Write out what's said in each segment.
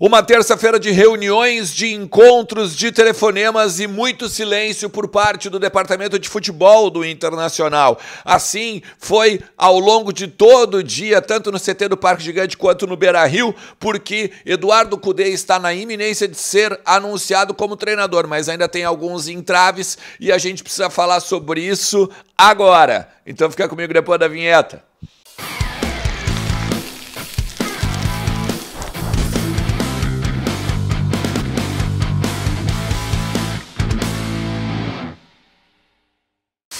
Uma terça-feira de reuniões, de encontros, de telefonemas e muito silêncio por parte do departamento de futebol do Internacional. Assim foi ao longo de todo o dia, tanto no CT do Parque Gigante quanto no Beira Rio, porque Eduardo Cudê está na iminência de ser anunciado como treinador, mas ainda tem alguns entraves e a gente precisa falar sobre isso agora. Então fica comigo depois da vinheta.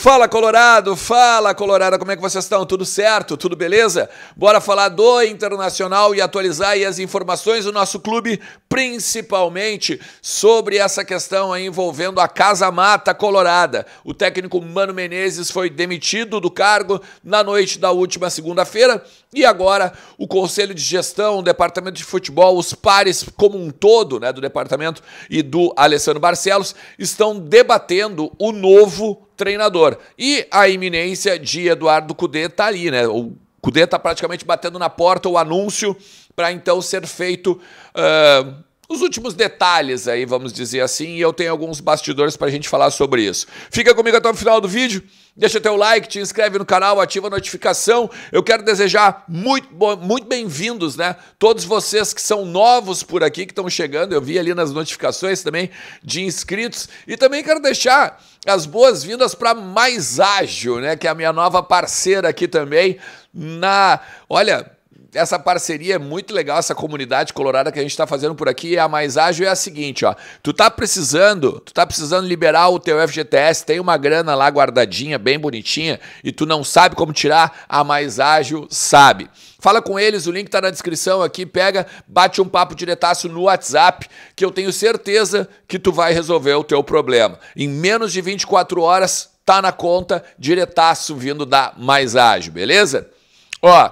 Fala Colorado, fala Colorado, como é que vocês estão? Tudo certo? Tudo beleza? Bora falar do Internacional e atualizar as informações do nosso clube, principalmente sobre essa questão envolvendo a Casa Mata Colorada. O técnico Mano Menezes foi demitido do cargo na noite da última segunda-feira e agora o Conselho de Gestão, o Departamento de Futebol, os pares como um todo, né, do departamento e do Alessandro Barcelos, estão debatendo o novo treinador. E a iminência de Eduardo Cudê está ali, né? O Cudê está praticamente batendo na porta o anúncio para então ser feito uh, os últimos detalhes aí, vamos dizer assim, e eu tenho alguns bastidores para a gente falar sobre isso. Fica comigo até o final do vídeo. Deixa teu like, te inscreve no canal, ativa a notificação. Eu quero desejar muito, muito bem-vindos, né? Todos vocês que são novos por aqui, que estão chegando, eu vi ali nas notificações também de inscritos. E também quero deixar as boas-vindas para Mais Ágil, né? Que é a minha nova parceira aqui também. Na. Olha, essa parceria é muito legal, essa comunidade colorada que a gente está fazendo por aqui. É a Mais Ágil é a seguinte, ó. Tu tá precisando, tu tá precisando liberar o teu FGTS, tem uma grana lá guardadinha, bem bonitinha, e tu não sabe como tirar, a Mais Ágil sabe. Fala com eles, o link tá na descrição aqui, pega, bate um papo diretaço no WhatsApp, que eu tenho certeza que tu vai resolver o teu problema. Em menos de 24 horas, tá na conta, diretaço vindo da Mais Ágil, beleza? Ó,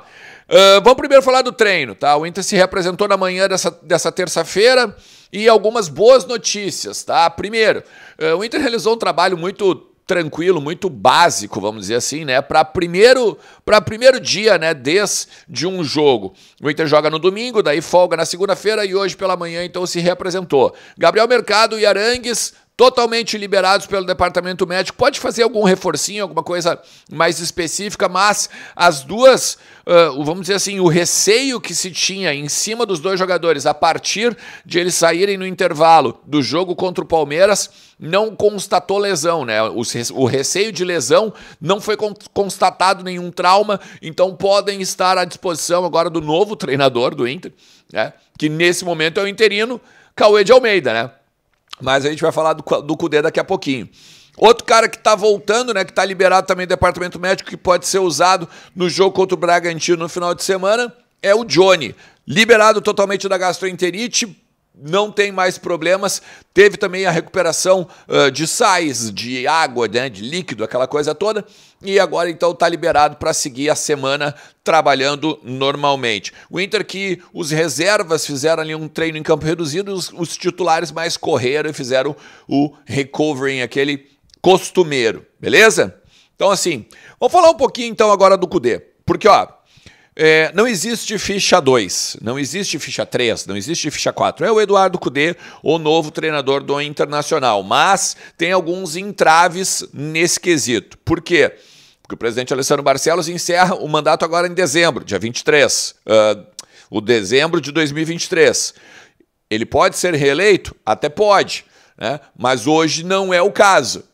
ah, vamos primeiro falar do treino, tá? O Inter se representou na manhã dessa, dessa terça-feira e algumas boas notícias, tá? Primeiro, uh, o Inter realizou um trabalho muito tranquilo, muito básico, vamos dizer assim, né? Para primeiro, para primeiro dia, né? Desde um jogo. O Inter joga no domingo, daí folga na segunda-feira e hoje pela manhã então se representou. Gabriel Mercado e Arangues totalmente liberados pelo departamento médico. Pode fazer algum reforcinho, alguma coisa mais específica, mas as duas, uh, vamos dizer assim, o receio que se tinha em cima dos dois jogadores a partir de eles saírem no intervalo do jogo contra o Palmeiras não constatou lesão, né? O, o receio de lesão não foi constatado nenhum trauma, então podem estar à disposição agora do novo treinador do Inter, né? Que nesse momento é o interino Cauê de Almeida, né? Mas a gente vai falar do, do Cudê daqui a pouquinho. Outro cara que está voltando, né, que está liberado também do departamento médico, que pode ser usado no jogo contra o Bragantino no final de semana, é o Johnny. Liberado totalmente da gastroenterite, não tem mais problemas. Teve também a recuperação uh, de sais, de água, né, de líquido, aquela coisa toda e agora então está liberado para seguir a semana trabalhando normalmente. O Inter que os reservas fizeram ali um treino em campo reduzido, os, os titulares mais correram e fizeram o recovery, aquele costumeiro, beleza? Então assim, vamos falar um pouquinho então agora do Cudê, porque ó, é, não existe ficha 2, não existe ficha 3, não existe ficha 4. É o Eduardo Cudê, o novo treinador do Internacional. Mas tem alguns entraves nesse quesito. Por quê? Porque o presidente Alessandro Barcelos encerra o mandato agora em dezembro, dia 23, uh, ah, o dezembro de 2023. Ele pode ser reeleito? Até pode, né? mas hoje não é o caso.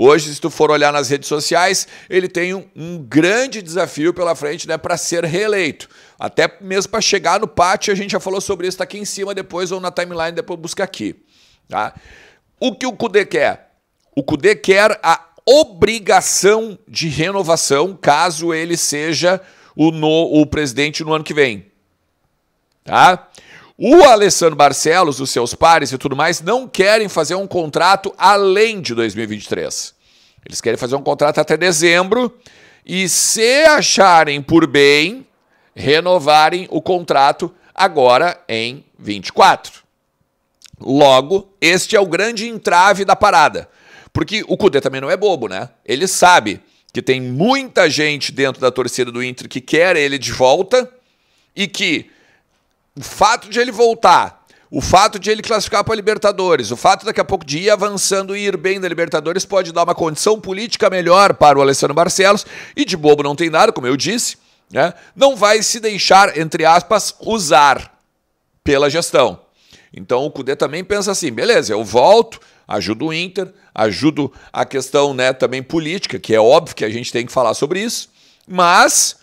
Hoje, se tu for olhar nas redes sociais, ele tem um, um grande desafio pela frente né, para ser reeleito. Até mesmo para chegar no pátio, a gente já falou sobre isso, está aqui em cima depois ou na timeline, depois busca aqui. Tá? O que o Cude quer? O Cude quer a obrigação de renovação caso ele seja o, no, o presidente no ano que vem. Tá? O Alessandro Barcelos, os seus pares e tudo mais, não querem fazer um contrato além de 2023. Eles querem fazer um contrato até dezembro e, se acharem por bem, renovarem o contrato agora em 24. Logo, este é o grande entrave da parada. Porque o Cudê também não é bobo, né? Ele sabe que tem muita gente dentro da torcida do Inter que quer ele de volta e que o fato de ele voltar, o fato de ele classificar para a Libertadores, o fato daqui a pouco de ir avançando e ir bem da Libertadores pode dar uma condição política melhor para o Alessandro Barcelos e de bobo não tem nada, como eu disse, né? Não vai se deixar, entre aspas, usar pela gestão. Então o Cudê também pensa assim: beleza, eu volto, ajuda o Inter, ajuda a questão né, também política, que é óbvio que a gente tem que falar sobre isso, mas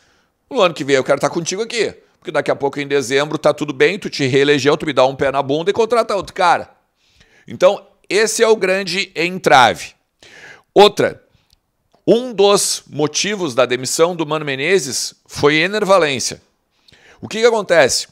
no ano que vem eu quero estar contigo aqui, porque daqui a pouco em dezembro tá tudo bem, tu te reelegeu, tu me dá um pé na bunda e contrata outro cara. Então, esse é o grande entrave. Outra, um dos motivos da demissão do Mano Menezes foi enervalência. O que, que acontece?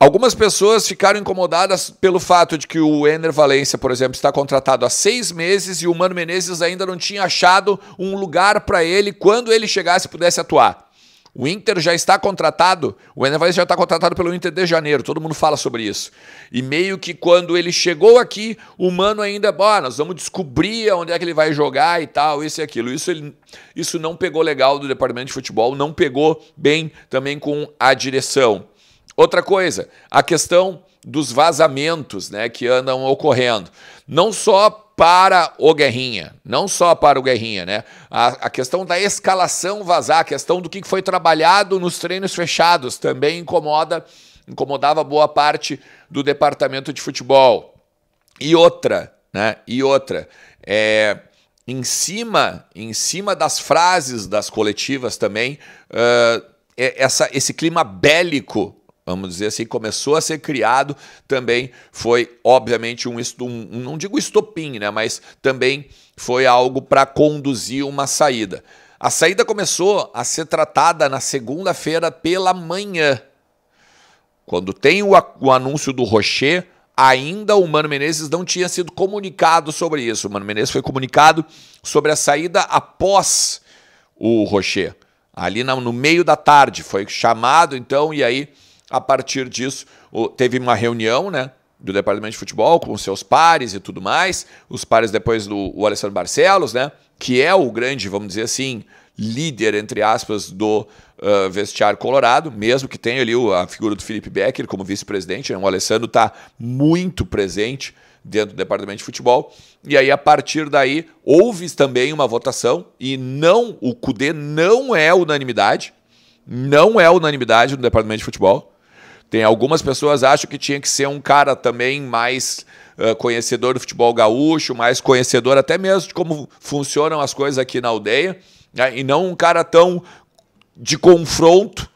Algumas pessoas ficaram incomodadas pelo fato de que o Ener Valência, por exemplo, está contratado há seis meses e o Mano Menezes ainda não tinha achado um lugar para ele quando ele chegasse e pudesse atuar. O Inter já está contratado, o Ener Valência já está contratado pelo Inter de janeiro, todo mundo fala sobre isso. E meio que quando ele chegou aqui, o Mano ainda, bom, nós vamos descobrir onde é que ele vai jogar e tal, isso e aquilo. Isso, ele, isso não pegou legal do departamento de futebol, não pegou bem também com a direção. Outra coisa, a questão dos vazamentos né, que andam ocorrendo. Não só para o Guerrinha, não só para o Guerrinha, né? A, a, questão da escalação vazar, a questão do que foi trabalhado nos treinos fechados também incomoda, incomodava boa parte do departamento de futebol. E outra, né? E outra, é, em cima, em cima das frases das coletivas também. Uh, essa, esse clima bélico vamos dizer assim, começou a ser criado, também foi, obviamente, um, um não digo estopim, né, mas também foi algo para conduzir uma saída. A saída começou a ser tratada na segunda-feira pela manhã. Quando tem o, o anúncio do Rocher, ainda o Mano Menezes não tinha sido comunicado sobre isso. O Mano Menezes foi comunicado sobre a saída após o Rocher. Ali no meio da tarde foi chamado, então, e aí a partir disso, teve uma reunião, né? Do departamento de futebol, com seus pares e tudo mais, os pares depois do Alessandro Barcelos, né? Que é o grande, vamos dizer assim, líder, entre aspas, do uh, vestiário colorado, mesmo que tenha ali a figura do Felipe Becker como vice-presidente, né? o Alessandro está muito presente dentro do departamento de futebol, e aí a partir daí houve também uma votação, e não, o CUDE não é unanimidade, não é unanimidade no departamento de futebol, tem algumas pessoas acham que tinha que ser um cara também mais uh, conhecedor do futebol gaúcho, mais conhecedor até mesmo de como funcionam as coisas aqui na aldeia, né? e não um cara tão de confronto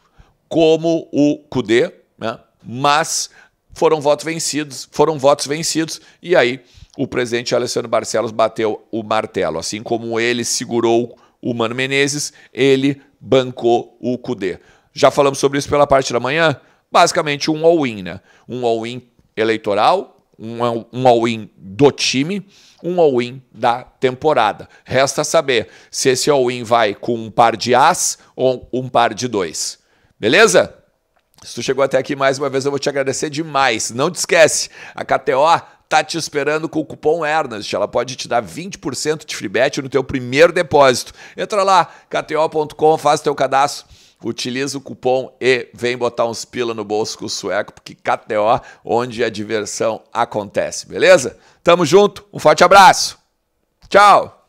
como o Cudê, né? mas foram votos vencidos, foram votos vencidos, e aí o presidente Alessandro Barcelos bateu o martelo. Assim como ele segurou o Mano Menezes, ele bancou o Cudê. Já falamos sobre isso pela parte da manhã basicamente um all-in, né? Um all-in eleitoral, um all-in do time, um all-in da temporada. Resta saber se esse all-in vai com um par de as ou um par de dois. Beleza? Se tu chegou até aqui mais uma vez, eu vou te agradecer demais. Não te esquece, a KTO tá te esperando com o cupom Ernest. Ela pode te dar 20% de free bet no teu primeiro depósito. Entra lá, kto.com, faz teu cadastro utiliza o cupom e vem botar uns pila no bolso com o sueco, porque KTO, onde a diversão acontece, beleza? Tamo junto, um forte abraço. Tchau.